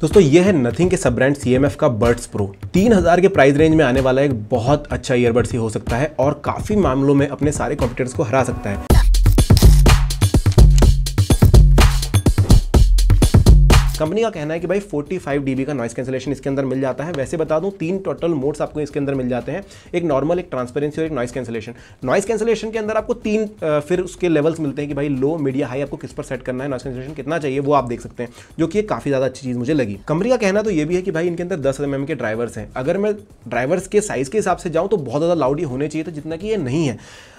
दोस्तों ये है नथिंग के सब ब्रांड सी का बर्ड्स प्रो 3000 के प्राइस रेंज में आने वाला एक बहुत अच्छा ईयरबड्स ही हो सकता है और काफ़ी मामलों में अपने सारे कॉम्पिटिटर्स को हरा सकता है कंपनी का कहना है कि भाई 45 डीबी का नॉइस कैंसिलेशन इसके अंदर मिल जाता है वैसे बता दूं तीन टोटल मोड्स आपको इसके अंदर मिल जाते हैं एक नॉर्मल एक ट्रांसपेरेंसी और एक नॉइस कैंसिलेशन नॉइस कैंसिलेशन के अंदर आपको तीन फिर उसके लेवल्स मिलते हैं कि भाई लो मीडिया हाई आपको किस पर सेट करना है नॉइस कैंसिलेशन कितना चाहिए वो आप देख सकते हैं जो कि काफ़ी ज़्यादा अच्छी चीज़ मुझे लगी कंपनी का कहना तो ये भी है कि भाई इनके अंदर दस एम के ड्राइवर्स हैं अगर मैं ड्राइवर्स के साइज़ के हिसाब से जाऊँ तो बहुत ज़्यादा लाउड ही होने चाहिए था जितना कि ये नहीं है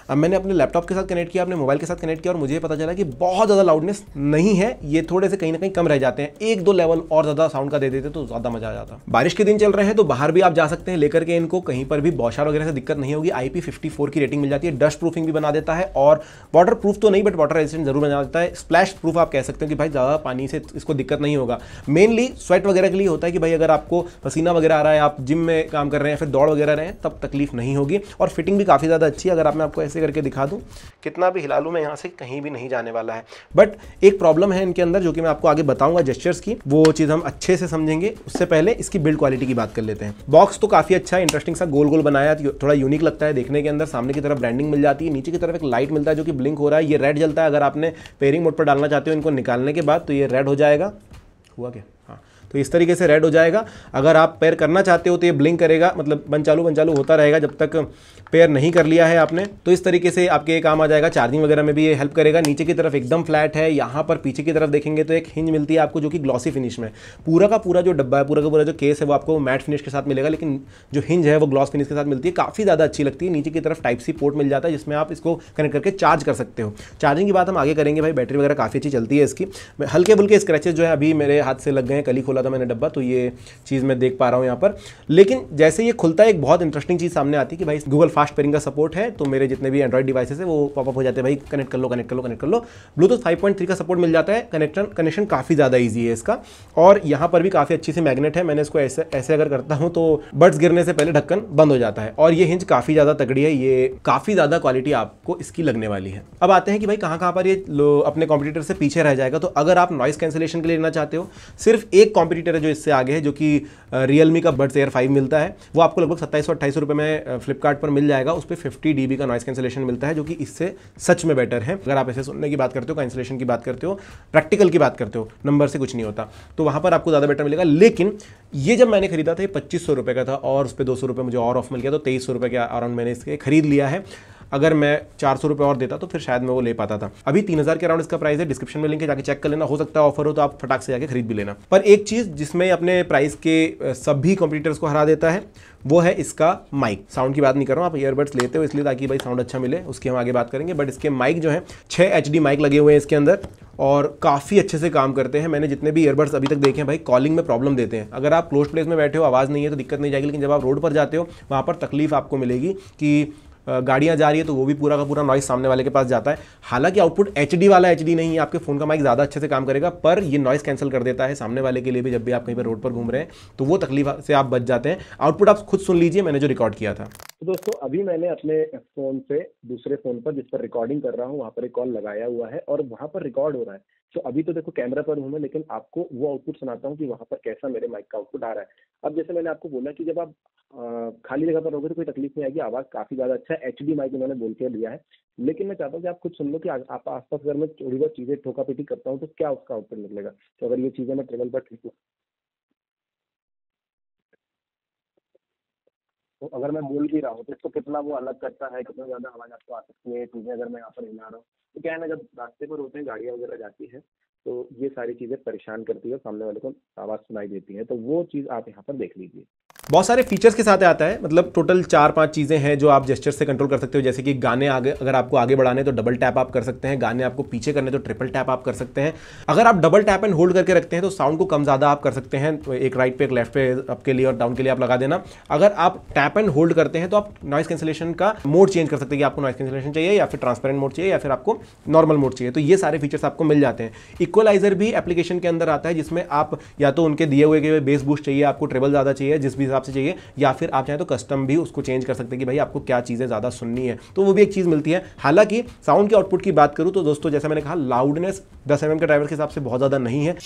अब मैंने अपने लैपटॉप के साथ कनेक्ट किया अपने मोबाइल के साथ कनेक्ट किया और मुझे पता चला कि बहुत ज़्यादा लाउडनेस नहीं है ये थोड़े से कहीं ना कहीं कम रह जाते हैं एक दो लेवल और ज़्यादा साउंड का दे देते तो ज़्यादा मज़ा आ जाता बारिश के दिन चल रहे हैं तो बाहर भी आप जा सकते हैं लेकर के इनको कहीं पर भी बौछार वगैरह से दिक्कत नहीं होगी आई की रेटिंग मिल जाती है डस्ट प्रूफिंग भी बना देता है और वाटर प्रूफ तो नहीं बट वाटर रेजिस्टेंट जरूर बना देता है स्प्लैश प्रूफ आप कह सकते हो कि भाई ज़्यादा पानी से इसको दिक्कत नहीं होगा मेनली स्वेट वगैरह के लिए होता है कि भाई अगर आपको पसीना वगैरह आ रहा है आप जिम में काम कर रहे हैं फिर दौड़ वगैरह रहे हैं तब तकलीफ नहीं होगी और फिटिंग भी काफ़ी ज़्यादा अच्छी है अगर आप में आपको ऐसे ऐसे करके दिखा दूँ कितना भी हिला लूँ मैं यहाँ से कहीं भी नहीं जाने वाला है बट एक प्रॉब्लम है इनके अंदर जो कि मैं आपको आगे बताऊँगा जेस्चर्स की वो चीज़ हम अच्छे से समझेंगे उससे पहले इसकी बिल्ड क्वालिटी की बात कर लेते हैं बॉक्स तो काफ़ी अच्छा इंटरेस्टिंग सा गोल गोल बनाया थोड़ा यूनिक लगता है देखने के अंदर सामने की तरफ ब्रांडिंग मिल जाती है नीचे की तरफ एक लाइट मिलता है जो कि ब्लिंक हो रहा है ये रेड जलता है अगर आपने पेयरिंग मोड पर डालना चाहते हो इनको निकालने के बाद तो ये रेड हो जाएगा हुआ क्या हाँ तो इस तरीके से रेड हो जाएगा अगर आप पेयर करना चाहते हो तो ये ब्लिंक करेगा मतलब बन चालू बन चालू होता रहेगा जब तक पेयर नहीं कर लिया है आपने तो इस तरीके से आपके काम आ जाएगा चार्जिंग वगैरह में भी ये हेल्प करेगा नीचे की तरफ एकदम फ्लैट है यहाँ पर पीछे की तरफ देखेंगे तो एक हिंज मिलती है आपको जो कि ग्लॉसी फिनिश में पूरा का पूरा जो डब्बा है पूरा का पूरा जो केस है वो आपको मैट फिनिश के साथ मिलेगा लेकिन जो हिंज है वो ग्लॉस फिनिश के साथ मिलती है काफ़ी ज़्यादा अच्छी लगती है नीचे की तरफ टाइप सी पोर्ट मिल जाता है जिसमें आप इसको कनेक्ट करके चार्ज कर सकते हो चार्जिंग की बात हम आगे करेंगे भाई बैटरी वगैरह काफ़ी अच्छी चलती है इसकी हल्के बुल्के स्क्रैचेज जो है अभी मेरे हाथ से लग गए हैं कली खोला खोला था मैंने डब्बा तो ये चीज़ मैं देख पा रहा हूँ यहाँ पर लेकिन जैसे ये खुलता है एक बहुत इंटरेस्टिंग चीज़ सामने आती है कि भाई गूगल फास्ट पेरिंग का सपोर्ट है तो मेरे जितने भी एंड्रॉइड डिवाइसेस है वो पॉपअप हो जाते हैं भाई कनेक्ट कर लो कनेक्ट कर लो कनेक्ट कर लो ब्लूटूथ फाइव का सपोर्ट मिल जाता है कनेक्शन कनेक्शन काफ़ी ज़्यादा ईजी है इसका और यहाँ पर भी काफ़ी अच्छी सी मैगनेट है मैंने इसको ऐसे ऐसे अगर करता हूँ तो बर्ड्स गिरने से पहले ढक्कन बंद हो जाता है और ये हिंज काफ़ी ज़्यादा तगड़ी है ये काफ़ी ज़्यादा क्वालिटी आपको इसकी लगने वाली है अब आते हैं कि भाई कहाँ कहाँ पर ये अपने कॉम्पिटेटर से पीछे रह जाएगा तो अगर आप नॉइस कैंसिलेशन के लिए लेना चाहते हो सिर्फ एक कॉम्पिटिटर है जो इससे आगे है जो कि रियलमी का बड्स एयर फाइव मिलता है वो आपको लगभग सत्ताईस सौ अट्ठाईस रुपये में फ्लिपकार्ट पर मिल जाएगा उस पर फिफ्टी डी का नॉइस कैंसिलेशन मिलता है जो कि इससे सच में बेटर है अगर आप ऐसे सुनने की बात करते हो कैंसिलेशन की बात करते हो प्रैक्टिकल की बात करते हो नंबर से कुछ नहीं होता तो वहाँ पर आपको ज़्यादा बेटर मिलेगा लेकिन ये जब मैंने खरीदा था ये पच्चीस सौ का था और उस पर दो सौ मुझे और ऑफ मिल गया तो तेईस सौ के अराउंड मैंने इसके खरीद लिया है अगर मैं चार सौ रुपये और देता तो फिर शायद मैं वो ले पाता था अभी तीन हज़ार के अराउंड इसका प्राइस है डिस्क्रिप्शन में लिंक है जाके चेक कर लेना हो सकता है ऑफर हो तो आप फटाक से जाके खरीद भी लेना पर एक चीज़ जिसमें अपने प्राइस के सभी कॉम्पिटिटर्स को हरा देता है वो है इसका माइक साउंड की बात नहीं कर रहा हूँ आप ईयरबड्स लेते हो इसलिए ताकि भाई साउंड अच्छा मिले उसकी हम आगे बात करेंगे बट इसके माइक जो है छः एच माइक लगे हुए हैं इसके अंदर और काफ़ी अच्छे से काम करते हैं मैंने जितने भी ईयरबड्स अभी तक देखे हैं भाई कॉलिंग में प्रॉब्लम देते हैं अगर आप क्लोज प्लेस में बैठे हो आवाज़ नहीं है तो दिक्कत नहीं जाएगी लेकिन जब आप रोड पर जाते हो वहाँ पर तकलीफ आपको मिलेगी कि गाड़ियाँ जा रही है तो वो भी पूरा का पूरा नॉइस सामने वाले के पास जाता है हालांकि आउटपुट एच वाला एच नहीं है आपके फ़ोन का माइक ज़्यादा अच्छे से काम करेगा पर ये नॉइस कैंसिल कर देता है सामने वाले के लिए भी जब भी आप कहीं पर रोड पर घूम रहे हैं तो वो तकलीफ से आप बच जाते हैं आउटपुट आप खुद सुन लीजिए मैंने जो रिकॉर्ड किया था तो दोस्तों अभी मैंने अपने फ़ोन से दूसरे फ़ोन पर जिस पर रिकॉर्डिंग कर रहा हूँ वहाँ पर एक कॉल लगाया हुआ है और वहाँ पर रिकॉर्ड हो रहा है तो अभी तो देखो कैमरा पर हूँ मैं लेकिन आपको वो आउटपुट सुनाता हूँ कि वहाँ पर कैसा मेरे माइक का आउटपुट आ रहा है अब जैसे मैंने आपको बोला कि जब आप खाली जगह पर रहोगे तो कोई तकलीफ नहीं आएगी आवाज़ काफ़ी ज़्यादा अच्छा है एच डी माइक इन्होंने बोल के लिया है लेकिन मैं चाहता हूँ कि आप खुद सुन लो कि आप आसपास अगर मैं थोड़ी बहुत चीज़ें ठोका पेटी करता हूँ तो क्या उसका आउटपुट निकलेगा तो अगर ये चीज़ें मैं ट्रेवल पर ठीक हूँ तो अगर मैं बोल भी रहा हूँ तो इसको कितना वो अलग करता है कितना ज़्यादा आवाज़ आपको आ सकती है चीज़ें अगर मैं यहाँ पर हिला रहा हूँ तो क्या है ना जब रास्ते पर होते हैं गाड़ियाँ वगैरह जाती है तो ये सारी चीज़ें परेशान करती है सामने वाले को आवाज़ सुनाई देती है तो वो चीज़ आप यहाँ पर देख लीजिए बहुत सारे फीचर्स के साथ आता है मतलब टोटल चार पांच चीज़ें हैं जो आप जेस्टर से कंट्रोल कर सकते हो जैसे कि गाने आगे अगर आपको आगे बढ़ाने तो डबल टैप आप कर सकते हैं गाने आपको पीछे करने तो ट्रिपल टैप आप कर सकते हैं अगर आप डबल टैप एंड होल्ड करके रखते हैं तो साउंड को कम ज़्यादा आप कर सकते हैं तो एक राइट पे एक लेफ्ट पे आपके लिए और डाउन के लिए आप लगा देना अगर आप टैप एंड होल्ड करते हैं तो आप नॉइस कैंसिलेशन का मोड चेंज कर सकते हैं कि आपको नॉइस कैंसिलेशन चाहिए या फिर ट्रांसपेरेंट मोड चाहिए या फिर आपको नॉर्मल मोड चाहिए तो ये सारे फीचर्स आपको मिल जाते हैं इक्वलाइजर भी एप्लीकेशन के अंदर आता है जिसमें आप या तो उनके दिए हुए बेस बूस्ट चाहिए आपको ट्रेबल ज़्यादा चाहिए जिस भी आपसे चाहिए या फिर आप चाहें तो कस्टम भी उसको चेंज कर सकते हैं कि भाई आपको क्या चीज़ें ज़्यादा सुननी है तो वो भी एक चीज़ मिलती है हालांकि साउंड के आउटपुट की बात करूँ तो दोस्तों जैसे मैंने कहा लाउडनेस दस एम के ड्राइवर के हिसाब से बहुत ज़्यादा नहीं है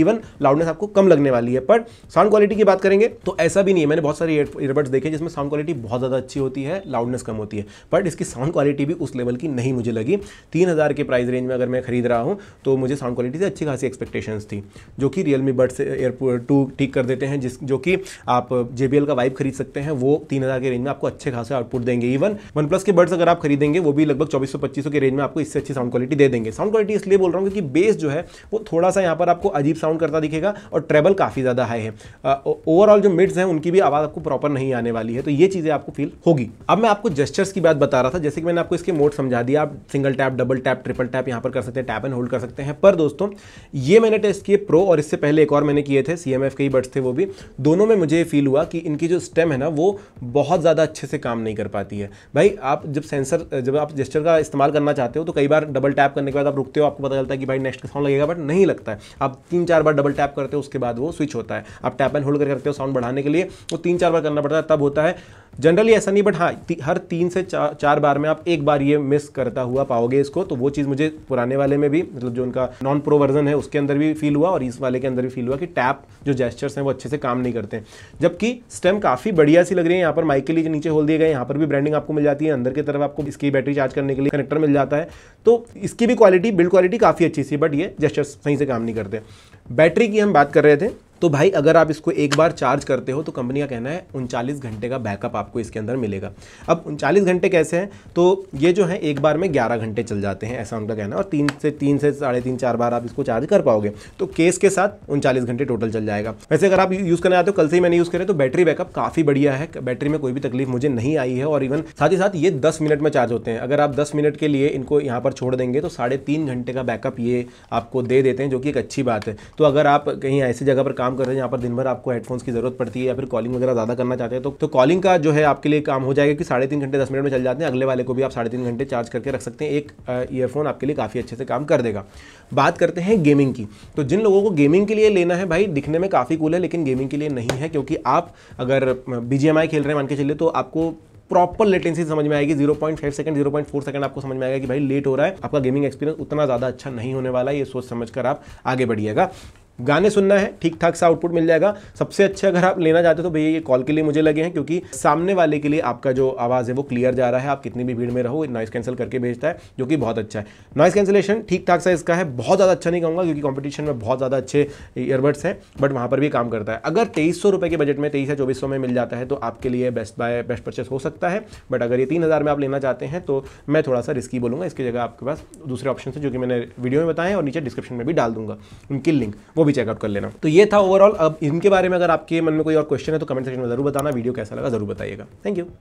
इवन लाउडनेस आपको कम लगने वाली है पर साउंड क्वालिटी की बात करेंगे तो ऐसा भी नहीं है मैंने बहुत सारे ईयरबड्स देखे जिसमें साउंड क्वालिटी बहुत ज़्यादा अच्छी होती है लाउडनेस कम होती है बट इसकी साउंड क्वालिटी भी उस लेवल की नहीं मुझे लगी तीन हज़ार के प्राइस रेंज में अगर मैं खरीद रहा हूँ तो मुझे साउंड क्वालिटी से अच्छी खासी एक्सपेक्टेशन थी जो कि रियलमी बड से एयरपोर्ट टू ठीक कर देते हैं जिस जो कि आप जे का वाइब खरीद सकते हैं वो तीन हज़ार के रेंज में आपको अच्छे खासे आउटपुट देंगे इवन वन प्लस के बर्ड्स अगर आप खरीदेंगे वो भी लगभग चौबीस सौ पच्चीस के रेंज में आपको इससे अच्छी साउंड क्वालिटी दे देंगे साउंड क्वालिटी इसलिए बोल रहा हूँ क्योंकि बेस जो है वो थोड़ा सा यहाँ पर आपको अजीब साउंड करता दिखेगा और ट्रेबल काफ़ी ज़्यादा हाई है ओवरऑल जो मिड्स हैं उनकी भी आवाज़ आपको प्रॉपर नहीं आने वाली है तो ये चीज़ें आपको फील होगी अब मैं आपको जेस्टर्स की बात बता रहा था जैसे कि मैंने आपको इसके मोड समझा दिया आप single tap double tap triple tap यहाँ पर कर सकते हैं टैप एंड होल्ड कर सकते हैं पर दोस्तों ये मैंने टेस्ट किए प्रो और इससे पहले एक और मैंने किए थे सी एम एफ के ही बर्ड्स थे वो भी दोनों में मुझे फील हुआ कि इनकी जो स्टेम है ना वो बहुत ज़्यादा अच्छे से काम नहीं कर पाती है भाई आप जब सेंसर जब आप जेस्टर का इस्तेमाल करना चाहते हो तो कई बार डबल टैप करने के बाद आप रुकते हो आपको पता चलता है कि भाई नेक्स्ट साउंड लगेगा बट नहीं लगता है आप तीन चार बार डबल टैप करते हो उसके बाद वो स्विच होता है आप टैप एंड होल्ड करके रखते हो साउंड बढ़ाने के लिए वो तीन चार बार करना पड़ता है तब होता है जनरली ऐसा नहीं बट हाँ ती, हर तीन से चा, चार बार में आप एक बार ये मिस करता हुआ पाओगे इसको तो वो चीज़ मुझे पुराने वाले में भी मतलब जो उनका नॉन प्रो वर्जन है उसके अंदर भी फील हुआ और इस वाले के अंदर भी फील हुआ कि टैप जो जेस्चर्स हैं वो अच्छे से काम नहीं करते जबकि स्टेम काफ़ी बढ़िया सी लग रही है यहाँ पर माइक के लिए नीचे होल दिए गए यहाँ पर भी ब्रांडिंग आपको मिल जाती है अंदर की तरफ आपको इसकी बैटरी चार्ज करने के लिए कनेक्टर मिल जाता है तो इसकी भी क्वालिटी बिल्ड क्वालिटी काफ़ी अच्छी सी बट ये जस्टर सही से काम नहीं करते बैटरी की हम बात कर रहे थे तो भाई अगर आप इसको एक बार चार्ज करते हो तो कंपनी का कहना है उनचालीस घंटे का बैकअप आपको इसके अंदर मिलेगा अब उनचालीस घंटे कैसे हैं तो ये जो है एक बार में ग्यारह घंटे चल जाते हैं ऐसा उनका कहना है और तीन से तीन से साढ़े तीन चार बार आप इसको चार्ज कर पाओगे तो केस के साथ उनचालीस घंटे टोटल चल जाएगा वैसे अगर आप यूज़ करना चाहते हो कल से ही मैंने यूज़ करें तो बैटरी बैकअप काफ़ी बढ़िया है बैटरी में कोई भी तकलीफ मुझे नहीं आई है और इवन साथ ही साथ ये दस मिनट में चार्ज होते हैं अगर आप दस मिनट के लिए इनको यहाँ पर छोड़ देंगे तो साढ़े तीन घंटे का बैकअप ये आपको दे देते हैं जो कि एक अच्छी बात है तो अगर आप कहीं ऐसी जगह पर काम काम कर रहे हैं यहाँ पर दिन भर आपको हेडफोन्स की जरूरत पड़ती है या फिर कॉलिंग वगैरह ज़्यादा करना चाहते हैं तो, तो कॉलिंग का जो है आपके लिए काम हो जाएगा कि साढ़े तीन घंटे दस मिनट में चल जाते हैं अगले वाले को भी आप साढ़े तीन घंटे चार्ज करके रख सकते हैं एक ईयरफोन आपके लिए काफ़ी अच्छे से काम कर देगा बात करते हैं गेमिंग की तो जिन लोगों को गेमिंग के लिए लेना है भाई दिखने में काफ़ी कूल है लेकिन गेमिंग के लिए नहीं है क्योंकि आप अगर बीजेएमआई खेल रहे हैं मान के चलिए तो आपको प्रॉपर लेटेंसी समझ में आएगी 0.5 सेकंड 0.4 सेकंड आपको समझ में आएगा कि भाई लेट हो रहा है आपका गेमिंग एक्सपीरियंस उतना ज़्यादा अच्छा नहीं होने वाला है ये सोच समझ कर आप आगे बढ़िएगा गाने सुनना है ठीक ठाक सा आउटपुट मिल जाएगा सबसे अच्छे अगर आप लेना चाहते हो तो भैया ये कॉल के लिए मुझे लगे हैं क्योंकि सामने वाले के लिए आपका जो आवाज़ है वो क्लियर जा रहा है आप कितनी भी भीड़ में रहो नॉइस कैंसिल करके भेजता है जो कि बहुत अच्छा है नॉइस कैंसिलेशन ठीक ठाक सा इसका है बहुत ज़्यादा अच्छा नहीं कहूँगा क्योंकि कॉम्पिटिशन में बहुत ज़्यादा अच्छे ईयरबड्स हैं बट वहाँ पर भी काम करता है अगर तेईस सौ के बजट में तेईस या चौबीस में मिल जाता है तो आपके लिए बेस्ट बाय बेस्ट परचेस हो सकता है बट अगर ये तीन में आप लेना चाहते हैं तो मैं थोड़ा सा रिस्की बोलूँगा इसकी जगह आपके पास दूसरे ऑप्शन है जो कि मैंने वीडियो में बताया और नीचे डिस्क्रिप्शन में भी डाल दूंगा उनकी लिंक वो वो भी चेकआउट कर लेना तो ये था ओवरऑल अब इनके बारे में अगर आपके मन में कोई और क्वेश्चन है तो कमेंट सेक्शन में जरूर बताना वीडियो कैसा लगा जरूर बताइएगा थैंक यू